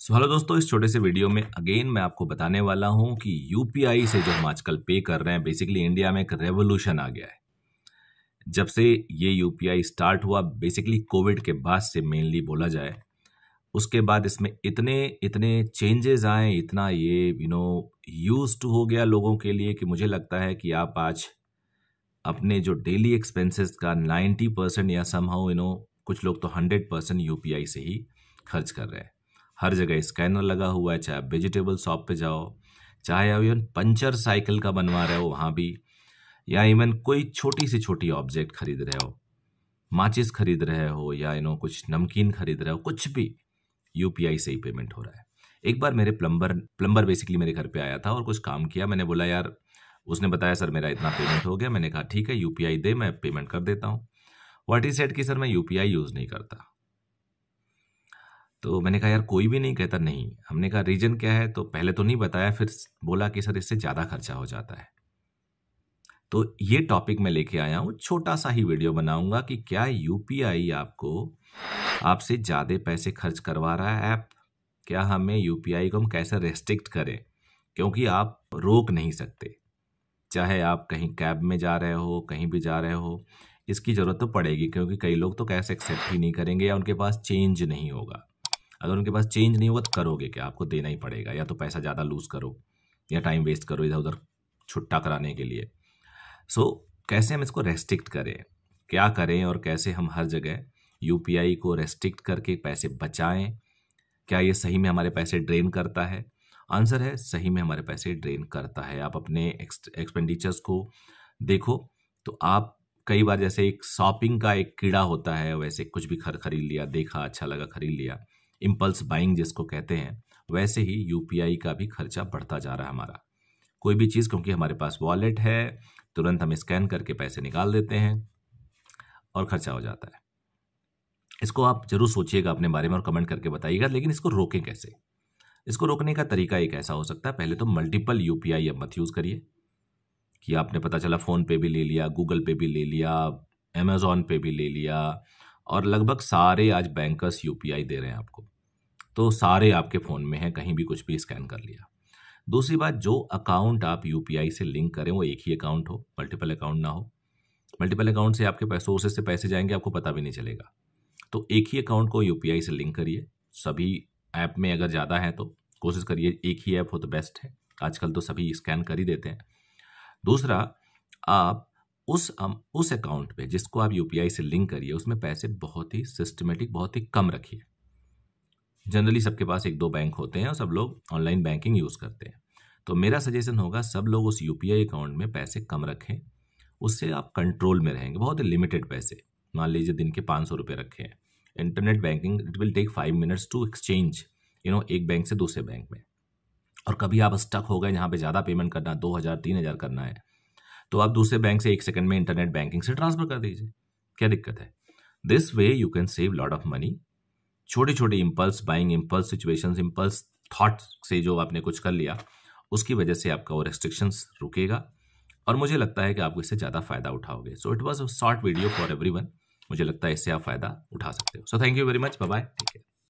so hello दोस्तों इस छोटे से वीडियो में अगेन मैं आपको बताने वाला हूं कि यूपीआई से जो हम आजकल पे कर रहे हैं बेसिकली इंडिया में एक रेवोल्यूशन आ गया है जब से ये यूपीआई स्टार्ट हुआ बेसिकली कोविड के बाद से मेनली बोला जाए उसके बाद इसमें इतने इतने चेंजेस आए इतना ये यू नो यूज हो गया लोगों के लिए कि मुझे लगता है कि आप आज अपने जो डेली एक्सपेंसेस का 90 परसेंट या समहाउ यू नो कुछ लोग तो 100 परसेंट यूपीआई से ही खर्च कर रहे हैं हर जगह स्कैनर लगा हुआ है चाहे आप वेजिटेबल शॉप पे जाओ चाहे आप इवन पंचर साइकिल का बनवा रहे हो वहाँ भी या इवन कोई छोटी सी छोटी ऑब्जेक्ट खरीद रहे हो माचिस खरीद रहे हो या यू नो कुछ नमकीन खरीद रहे हो कुछ भी यू से ही पेमेंट हो रहा है एक बार मेरे प्लम्बर प्लम्बर बेसिकली मेरे घर पे आया था और कुछ काम किया मैंने बोला यार उसने बताया सर मेरा इतना पेमेंट हो गया मैंने कहा ठीक है यूपीआई दे मैं पेमेंट कर देता हूँ व्हाट इज सेट कि सर मैं यूपीआई यूज़ नहीं करता तो मैंने कहा यार कोई भी नहीं कहता नहीं हमने कहा रीजन क्या है तो पहले तो नहीं बताया फिर बोला कि सर इससे ज़्यादा खर्चा हो जाता है तो ये टॉपिक मैं लेके आया हूँ छोटा सा ही वीडियो बनाऊंगा कि क्या यूपीआई आपको आपसे ज़्यादा पैसे खर्च करवा रहा है ऐप क्या हमें यूपीआई को हम कैसे रेस्ट्रिक्ट करें क्योंकि आप रोक नहीं सकते चाहे आप कहीं कैब में जा रहे हो कहीं भी जा रहे हो इसकी ज़रूरत तो पड़ेगी क्योंकि कई लोग तो कैसे एक्सेप्ट ही नहीं करेंगे या उनके पास चेंज नहीं होगा अगर उनके पास चेंज नहीं होगा तो करोगे क्या आपको देना ही पड़ेगा या तो पैसा ज़्यादा लूज़ करो या टाइम वेस्ट करो इधर उधर छुट्टा कराने के लिए सो so, कैसे हम इसको रेस्ट्रिक्ट करें क्या करें और कैसे हम हर जगह यू को रेस्ट्रिक्ट करके पैसे बचाएं क्या ये सही में हमारे पैसे ड्रेन करता है आंसर है सही में हमारे पैसे ड्रेन करता है आप अपने एक्सपेंडिचर्स को देखो तो आप कई बार जैसे एक शॉपिंग का एक कीड़ा होता है वैसे कुछ भी खर खरीद लिया देखा अच्छा लगा खरीद लिया इम्पल्स बाइंग जिसको कहते हैं वैसे ही यू का भी खर्चा बढ़ता जा रहा है हमारा कोई भी चीज़ क्योंकि हमारे पास वॉलेट है तुरंत हम स्कैन करके पैसे निकाल देते हैं और खर्चा हो जाता है इसको आप जरूर सोचिएगा अपने बारे में और कमेंट करके बताइएगा लेकिन इसको रोकें कैसे इसको रोकने का तरीका एक ऐसा हो सकता है पहले तो मल्टीपल यू पी आई मत यूज़ करिए कि आपने पता चला फ़ोन पे भी ले लिया गूगल पे भी ले लिया अमेज़ोन पे भी ले लिया और लगभग सारे आज बैंकर्स यू पी आई दे रहे हैं आपको तो सारे आपके फ़ोन में हैं कहीं भी कुछ भी स्कैन कर लिया दूसरी बात जो अकाउंट आप यू से लिंक करें वो एक ही अकाउंट हो मल्टीपल अकाउंट ना हो मल्टीपल अकाउंट से आपके सोर्सेज से पैसे जाएंगे आपको पता भी नहीं चलेगा तो एक ही अकाउंट को यू से लिंक करिए सभी ऐप में अगर ज़्यादा है तो कोशिश करिए एक ही ऐप हो तो बेस्ट है आजकल तो सभी स्कैन कर ही देते हैं दूसरा आप उस उस अकाउंट पे जिसको आप यूपीआई से लिंक करिए उसमें पैसे बहुत ही सिस्टमेटिक बहुत ही कम रखिए जनरली सबके पास एक दो बैंक होते हैं और सब लोग ऑनलाइन बैंकिंग यूज़ करते हैं तो मेरा सजेशन होगा सब लोग उस यू अकाउंट में पैसे कम रखें उससे आप कंट्रोल में रहेंगे बहुत लिमिटेड पैसे मान लीजिए दिन के पाँच सौ रुपये रखे हैं internet banking it will take five minutes to exchange you know एक बैंक से दूसरे बैंक में और कभी आप स्टक हो गए जहाँ पे ज़्यादा पेमेंट करना है दो हज़ार तीन हज़ार करना है तो आप दूसरे बैंक से एक सेकंड में इंटरनेट बैंकिंग से ट्रांसफ़र कर दीजिए क्या दिक्कत है this way you can save lot of money छोटे छोटे impulse buying impulse situation impulse thought से जो आपने कुछ कर लिया उसकी वजह से आपका वो रेस्ट्रिक्शंस रुकेगा और मुझे लगता है कि आप इससे ज़्यादा फायदा उठाओगे so it was a short video for every मुझे लगता है इससे आप फायदा उठा सकते हो so thank you very much bye take care